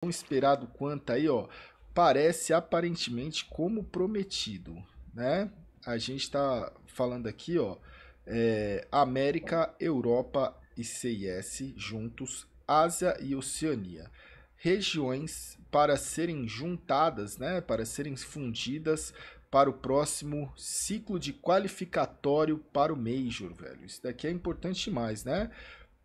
tão esperado quanto aí, ó, parece aparentemente como prometido, né? A gente está falando aqui, ó, é, América, Europa e CIS juntos, Ásia e Oceania. Regiões para serem juntadas, né, para serem fundidas para o próximo ciclo de qualificatório para o Major, velho. Isso daqui é importante demais, né?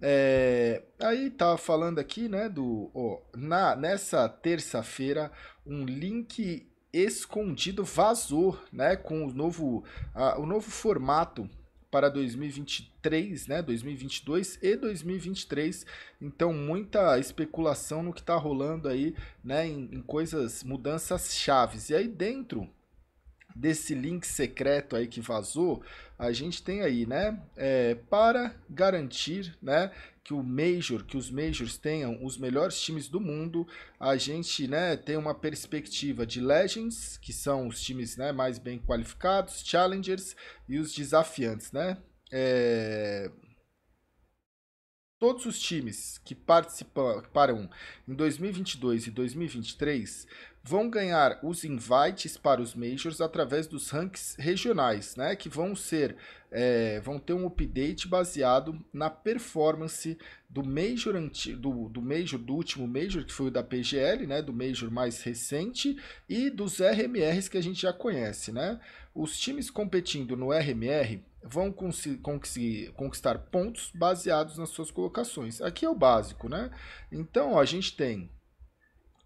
É, aí tá falando aqui, né, do ó, na nessa terça-feira um link escondido vazou, né, com o novo a, o novo formato para 2023, né, 2022 e 2023. Então muita especulação no que tá rolando aí, né, em, em coisas, mudanças chaves. E aí dentro desse link secreto aí que vazou, a gente tem aí, né, é, para garantir, né, que o Major, que os Majors tenham os melhores times do mundo, a gente, né, tem uma perspectiva de Legends, que são os times, né, mais bem qualificados, Challengers e os desafiantes, né, é, todos os times que participaram em 2022 e 2023 vão ganhar os invites para os majors através dos ranks regionais, né? Que vão ser é, vão ter um update baseado na performance do major do, do major do último major que foi o da PGL, né? Do major mais recente e dos RMRs que a gente já conhece, né? Os times competindo no RMR vão conseguir conquistar pontos baseados nas suas colocações. Aqui é o básico, né? Então ó, a gente tem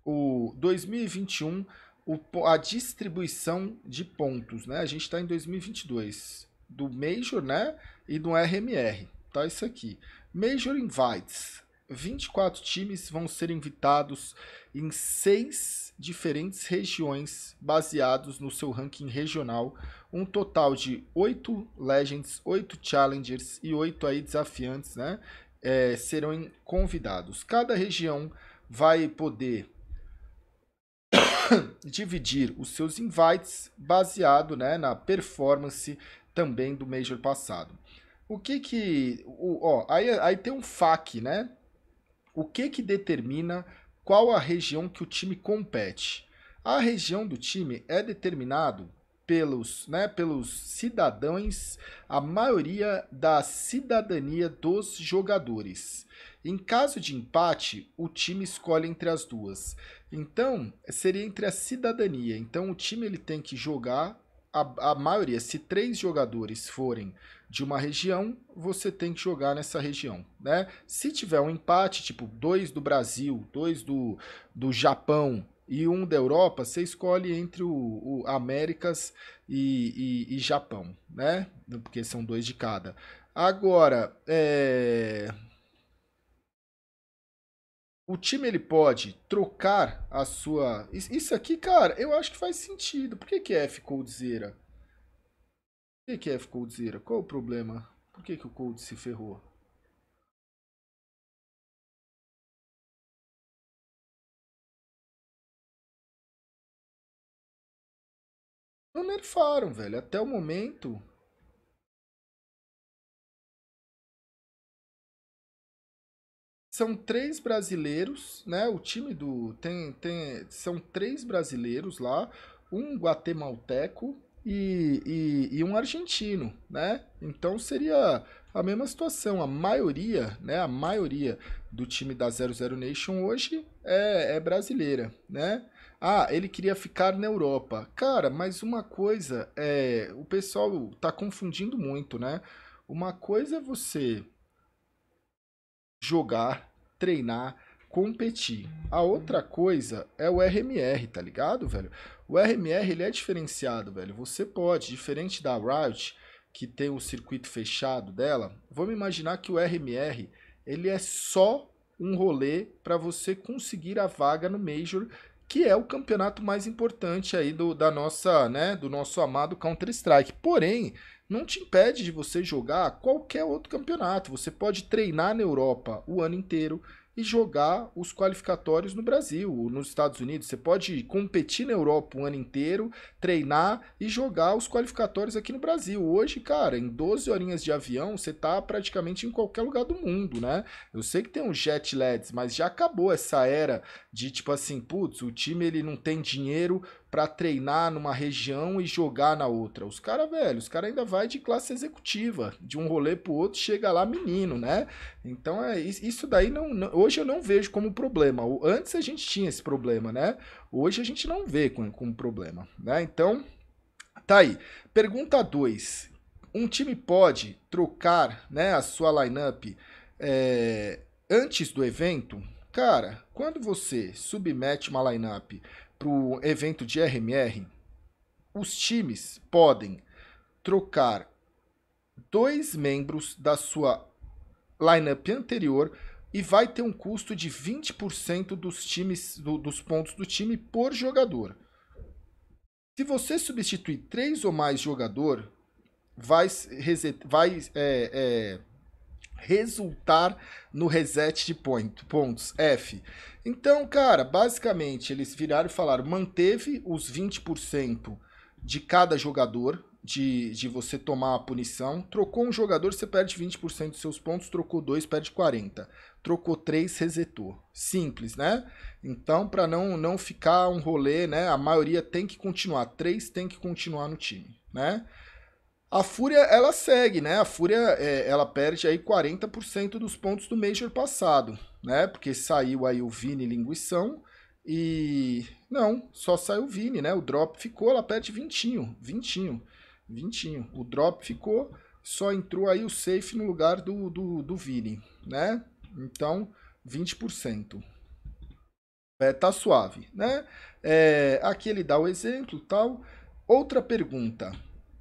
o 2021 o, a distribuição de pontos, né? A gente está em 2022 do Major, né? E do RMR, tá isso aqui. Major invites. 24 times vão ser invitados em seis diferentes regiões baseados no seu ranking regional, um total de oito Legends, oito Challengers e oito aí desafiantes, né? É, serão convidados. Cada região vai poder dividir os seus invites baseado né, na performance também do Major passado. O que que... O, ó, aí, aí tem um FAQ, né? O que que determina qual a região que o time compete? A região do time é determinado pelos, né, pelos cidadãos a maioria da cidadania dos jogadores. Em caso de empate, o time escolhe entre as duas. Então, seria entre a cidadania. Então, o time ele tem que jogar a, a maioria. Se três jogadores forem de uma região, você tem que jogar nessa região, né? Se tiver um empate, tipo dois do Brasil, dois do, do Japão, e um da Europa, você escolhe entre o, o Américas e, e, e, Japão, né? Porque são dois de cada. Agora, é... o time ele pode trocar a sua. Isso aqui, cara, eu acho que faz sentido. Por que, que é F Coldzera? Por que, que é F Coldzera? Qual o problema? Por que, que o Cold se ferrou? não nerfaram, velho. Até o momento, são três brasileiros, né? O time do tem tem são três brasileiros lá, um guatemalteco e, e, e, um argentino, né? Então seria a mesma situação. A maioria, né? A maioria do time da 00 Nation hoje é, é brasileira, né? Ah, ele queria ficar na Europa. Cara, mas uma coisa é. O pessoal tá confundindo muito, né? Uma coisa é você jogar, treinar, competir. A outra coisa é o RMR, tá ligado, velho? O RMR ele é diferenciado, velho. Você pode, diferente da Riot, que tem o circuito fechado dela, vamos imaginar que o RMR ele é só um rolê para você conseguir a vaga no Major que é o campeonato mais importante aí do, da nossa, né, do nosso amado Counter-Strike. Porém, não te impede de você jogar qualquer outro campeonato. Você pode treinar na Europa o ano inteiro, e jogar os qualificatórios no Brasil, nos Estados Unidos. Você pode competir na Europa o ano inteiro, treinar e jogar os qualificatórios aqui no Brasil. Hoje, cara, em 12 horinhas de avião, você tá praticamente em qualquer lugar do mundo, né? Eu sei que tem um jet LEDs, mas já acabou essa era de tipo assim, putz, o time ele não tem dinheiro para treinar numa região e jogar na outra. Os caras, velho, os caras ainda vai de classe executiva, de um rolê pro outro, chega lá menino, né? Então é isso daí não, não hoje eu não vejo como problema. Antes a gente tinha esse problema, né? Hoje a gente não vê como, como problema, né? Então tá aí. Pergunta 2. Um time pode trocar, né, a sua lineup é, antes do evento? Cara, quando você submete uma lineup pro evento de RMR, os times podem trocar dois membros da sua lineup anterior e vai ter um custo de 20% dos times do, dos pontos do time por jogador. Se você substituir três ou mais jogador, vai, vai é, é, resultar no reset de point, pontos F. Então, cara, basicamente eles viraram e falaram: manteve os 20% de cada jogador. De, de você tomar a punição, trocou um jogador, você perde 20% dos seus pontos, trocou dois, perde 40 trocou três, resetou. Simples, né? Então, para não, não ficar um rolê, né? A maioria tem que continuar. Três tem que continuar no time, né? A Fúria, ela segue, né? A Fúria, é, ela perde aí 40% dos pontos do Major passado, né? Porque saiu aí o Vini Linguição e... Não, só saiu o Vini, né? O Drop ficou, ela perde vintinho, vintinho, vintinho. O Drop ficou, só entrou aí o Safe no lugar do, do, do Vini, né? Então, 20%. É, tá suave, né? É, aqui ele dá o exemplo tal. Outra pergunta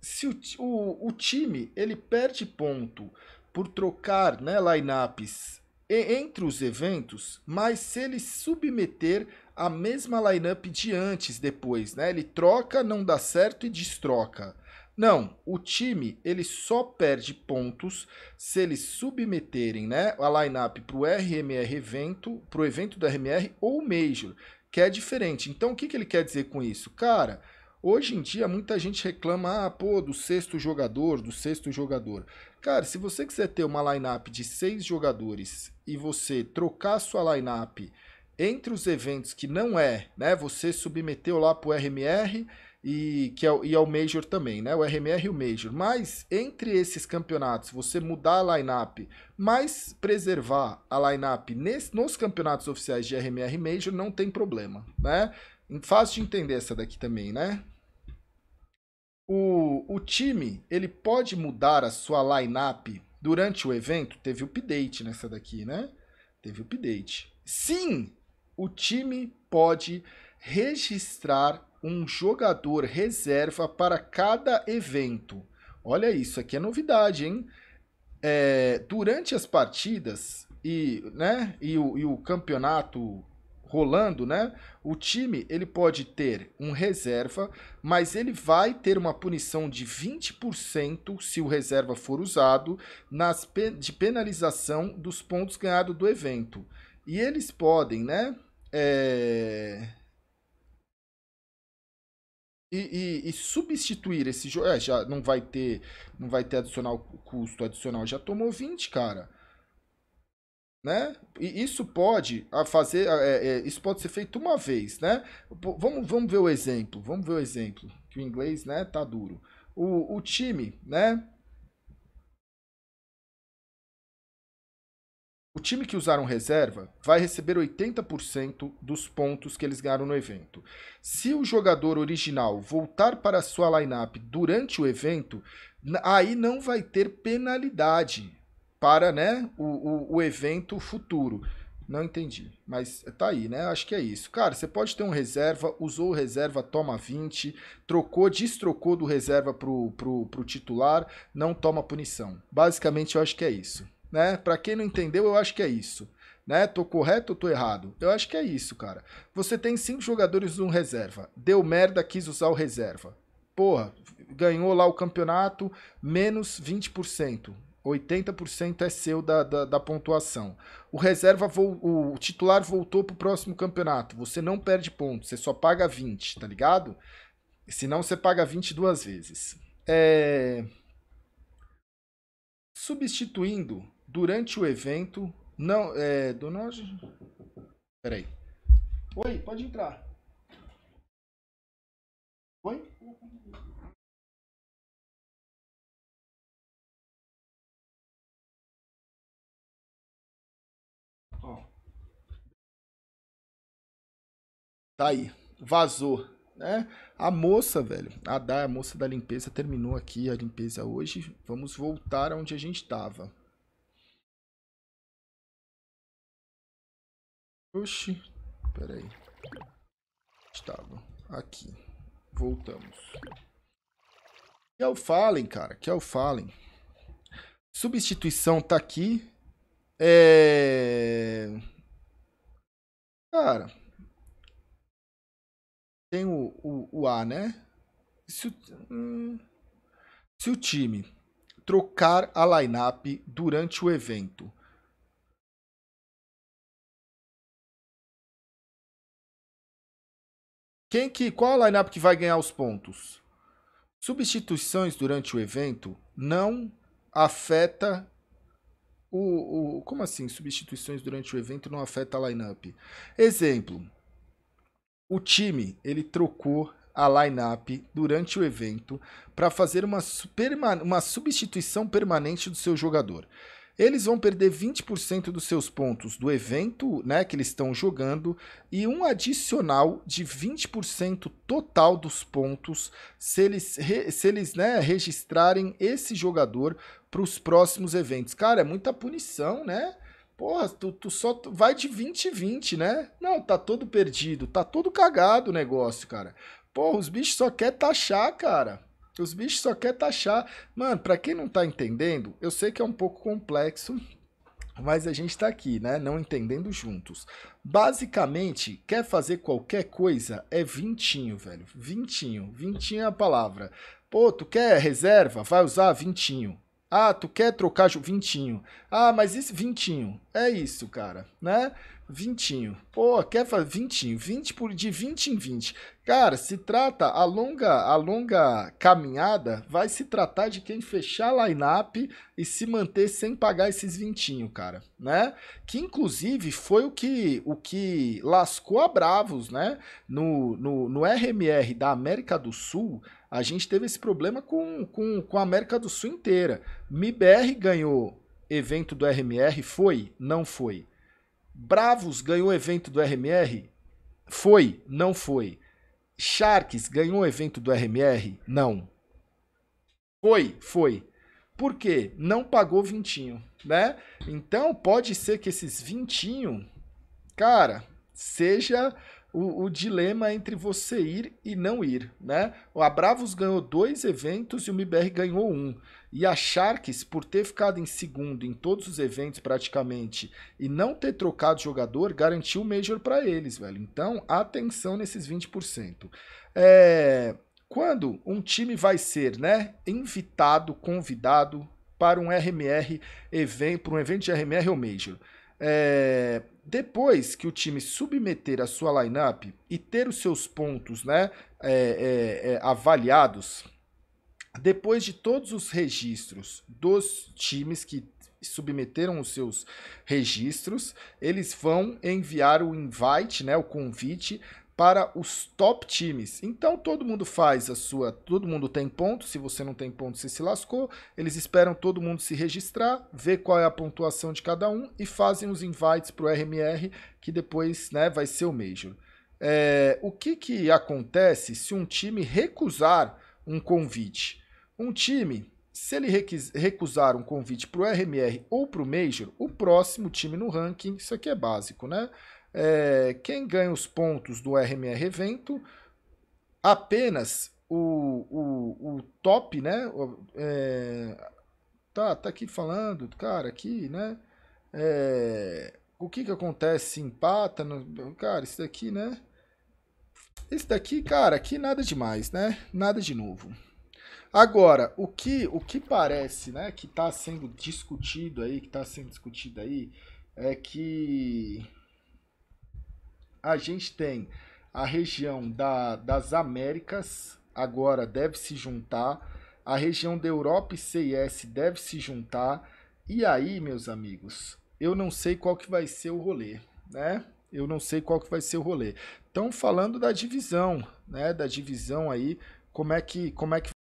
se o, o, o time ele perde ponto por trocar né, lineups entre os eventos, mas se ele submeter a mesma lineup de antes depois, né? Ele troca, não dá certo e destroca. Não, o time ele só perde pontos se eles submeterem, né, a lineup para o RMR evento, para o evento do RMR ou Major, que é diferente. Então o que, que ele quer dizer com isso, cara? Hoje em dia, muita gente reclama, ah, pô, do sexto jogador, do sexto jogador. Cara, se você quiser ter uma lineup de seis jogadores e você trocar sua lineup entre os eventos que não é, né? Você submeteu lá pro RMR e que é, e é o Major também, né? O RMR e o Major. Mas entre esses campeonatos, você mudar a lineup, mas preservar a lineup nesse, nos campeonatos oficiais de RMR e Major não tem problema, né? Fácil de entender essa daqui também, né? O, o time, ele pode mudar a sua lineup durante o evento? Teve update nessa daqui, né? Teve update. Sim, o time pode registrar um jogador reserva para cada evento. Olha isso, aqui é novidade, hein? É, durante as partidas e, né, e, o, e o campeonato rolando, né? O time ele pode ter um reserva, mas ele vai ter uma punição de 20% se o reserva for usado nas pe de penalização dos pontos ganhados do evento. E eles podem, né? É... E, e, e, substituir esse jogo. É, já não vai ter. Não vai ter adicional custo adicional. Já tomou 20, cara né? E isso pode ah, fazer, ah, é, é, isso pode ser feito uma vez, né? vamos, vamos ver o exemplo, vamos ver o exemplo, que o inglês, né, tá duro. O, o time, né? O time que usaram reserva vai receber 80% dos pontos que eles ganharam no evento. Se o jogador original voltar para sua lineup durante o evento, aí não vai ter penalidade para né, o, o, o evento futuro. Não entendi, mas tá aí, né? Acho que é isso. Cara, você pode ter um reserva, usou reserva, toma 20, trocou, destrocou do reserva pro, pro, pro titular, não toma punição. Basicamente, eu acho que é isso, né? Para quem não entendeu, eu acho que é isso, né? Tô correto ou tô errado? Eu acho que é isso, cara. Você tem cinco jogadores no reserva, deu merda, quis usar o reserva. Porra, ganhou lá o campeonato, menos 20%. 80% é seu da, da, da, pontuação. O reserva o titular voltou pro próximo campeonato. Você não perde ponto, você só paga 20, tá ligado? Senão você paga 20 duas vezes. É... Substituindo durante o evento. Não, é. Donoge? Peraí. Oi, pode entrar. Oi? Tá aí, vazou, né? A moça, velho, a da a moça da limpeza, terminou aqui a limpeza hoje. Vamos voltar aonde a gente estava. Oxi, peraí. Estava aqui. Voltamos. Que é o Fallen, cara, que é o Fallen. Substituição tá aqui. É... Cara, tem o, o, o A, né? Se o, hum, se o time trocar a lineup durante o evento, Quem que, qual a lineup que vai ganhar os pontos? Substituições durante o evento não afeta o, o como assim? Substituições durante o evento não afeta a lineup. Exemplo: o time ele trocou a lineup durante o evento para fazer uma, uma substituição permanente do seu jogador. Eles vão perder 20% dos seus pontos do evento né, que eles estão jogando e um adicional de 20% total dos pontos se eles, se eles né, registrarem esse jogador para os próximos eventos. Cara, é muita punição, né? Porra, tu, tu só vai de 20 e 20, né? Não, tá todo perdido, tá todo cagado o negócio, cara. Porra, os bichos só quer taxar, cara. Os bichos só quer taxar. Mano, pra quem não tá entendendo, eu sei que é um pouco complexo, mas a gente está aqui, né? Não entendendo juntos. Basicamente, quer fazer qualquer coisa é vintinho, velho. Vintinho. Vintinho é a palavra. Pô, tu quer reserva? Vai usar vintinho. Ah, tu quer trocar vintinho? Ah, mas esse vintinho. É isso, cara, né? Vintinho. Pô, quer fazer vintinho, 20 por de 20 em 20. Cara, se trata a longa a longa caminhada vai se tratar de quem fechar a lineup e se manter sem pagar esses vintinho, cara, né? Que inclusive foi o que o que lascou a Bravos, né? No, no, no RMR da América do Sul, a gente teve esse problema com, com, com a América do Sul inteira. MIBR ganhou evento do RMR? Foi? Não foi. Bravos ganhou evento do RMR? Foi? Não foi. Sharks ganhou evento do RMR? Não. Foi? Foi. Por quê? Não pagou vintinho, né? Então pode ser que esses vintinho, cara, seja o, o, dilema entre você ir e não ir, né? A Bravos ganhou dois eventos e o MBR ganhou um. E a Sharks, por ter ficado em segundo em todos os eventos praticamente e não ter trocado jogador, garantiu o Major para eles, velho. Então, atenção nesses 20%. É... Quando um time vai ser, né, invitado, convidado para um RMR evento, para um evento de RMR ou Major? É, depois que o time submeter a sua lineup e ter os seus pontos né, é, é, é, avaliados, depois de todos os registros dos times que submeteram os seus registros, eles vão enviar o invite, né, o convite para os top times. Então todo mundo faz a sua, todo mundo tem ponto, se você não tem ponto você se lascou. Eles esperam todo mundo se registrar, ver qual é a pontuação de cada um e fazem os invites para o RMR, que depois né, vai ser o Major. É, o que, que acontece se um time recusar um convite? Um time, se ele recusar um convite para o RMR ou para o Major, o próximo time no ranking, isso aqui é básico, né? É, quem ganha os pontos do RMR evento, apenas o, o, o top, né? É, tá, tá aqui falando, cara, aqui, né? É, o que que acontece? Empata, no, cara, isso daqui, né? Esse daqui, cara, aqui nada demais, né? Nada de novo. Agora, o que, o que parece, né, que está sendo discutido aí, que está sendo discutido aí, é que a gente tem a região da, das Américas, agora deve se juntar, a região da Europa e CIS deve se juntar, e aí, meus amigos, eu não sei qual que vai ser o rolê, né? Eu não sei qual que vai ser o rolê. Estão falando da divisão, né? Da divisão aí, como é que, como é que